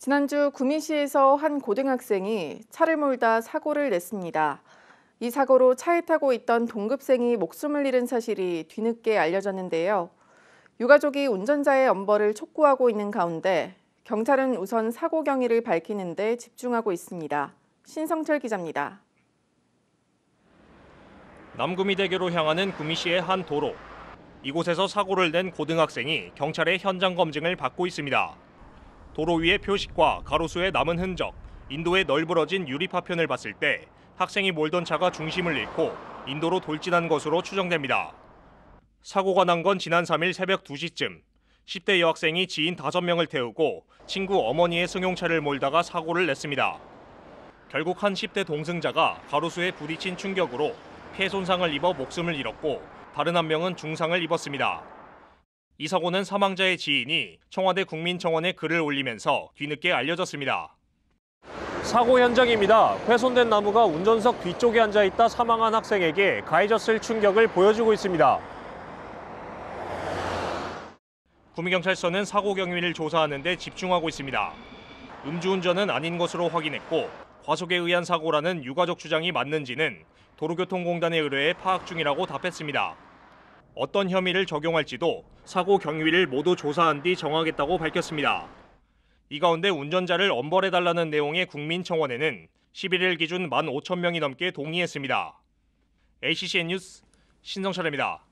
지난주 구미시에서 한 고등학생이 차를 몰다 사고를 냈습니다. 이 사고로 차에 타고 있던 동급생이 목숨을 잃은 사실이 뒤늦게 알려졌는데요. 유가족이 운전자의 엄벌을 촉구하고 있는 가운데 경찰은 우선 사고 경위를 밝히는 데 집중하고 있습니다. 신성철 기자입니다. 남구미대교로 향하는 구미시의 한 도로. 이곳에서 사고를 낸 고등학생이 경찰의 현장 검증을 받고 있습니다. 도로 위의 표식과 가로수에 남은 흔적, 인도의 널브러진 유리 파편을 봤을 때 학생이 몰던 차가 중심을 잃고 인도로 돌진한 것으로 추정됩니다. 사고가 난 건 지난 3일 새벽 2시쯤 10대 여학생이 지인 5명을 태우고 친구 어머니의 승용차를 몰다가 사고를 냈습니다. 결국 한 10대 동승자가 가로수에 부딪힌 충격으로 폐 손상을 입어 목숨을 잃었고 다른 한 명은 중상을 입었습니다. 이사고는 사망자의 지인이 청와대 국민청원에 글을 올리면서 뒤늦게 알려졌습니다. 사고 현장입니다. 훼손된 나무가 운전석 뒤쪽에 앉아 있다 사망한 학생에게 가해졌을 충격을 보여주고 있습니다. 구미경찰서는 사고 경위를 조사하는데 집중하고 있습니다. 음주운전은 아닌 것으로 확인했고 과속에 의한 사고라는 유가족 주장이 맞는지는 도로교통공단에 의뢰해 파악 중이라고 답했습니다. 어떤 혐의를 적용할지도 사고 경위를 모두 조사한 뒤 정하겠다고 밝혔습니다. 이 가운데 운전자를 엄벌해달라는 내용의 국민청원에는 11일 기준 1 5 0 명이 넘게 동의했습니다. ACCN 뉴스 신성철입니다.